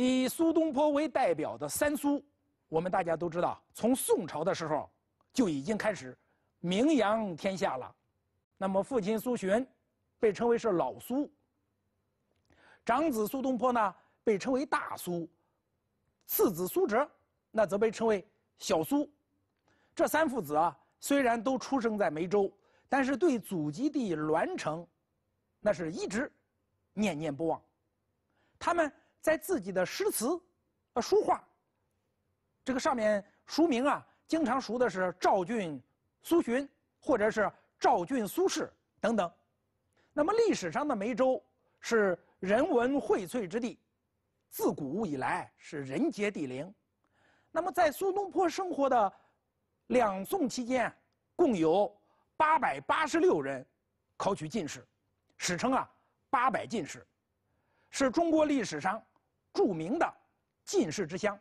以苏东坡为代表的三苏，我们大家都知道，从宋朝的时候就已经开始名扬天下了。那么，父亲苏洵被称为是老苏，长子苏东坡呢被称为大苏，次子苏辙那则被称为小苏。这三父子啊，虽然都出生在梅州，但是对祖籍地栾城，那是一直念念不忘。他们。在自己的诗词、呃书画，这个上面署名啊，经常署的是赵郡、苏洵，或者是赵郡苏轼等等。那么历史上的梅州是人文荟萃之地，自古以来是人杰地灵。那么在苏东坡生活的两宋期间，共有八百八十六人考取进士，史称啊“八百进士”。是中国历史上著名的进士之乡。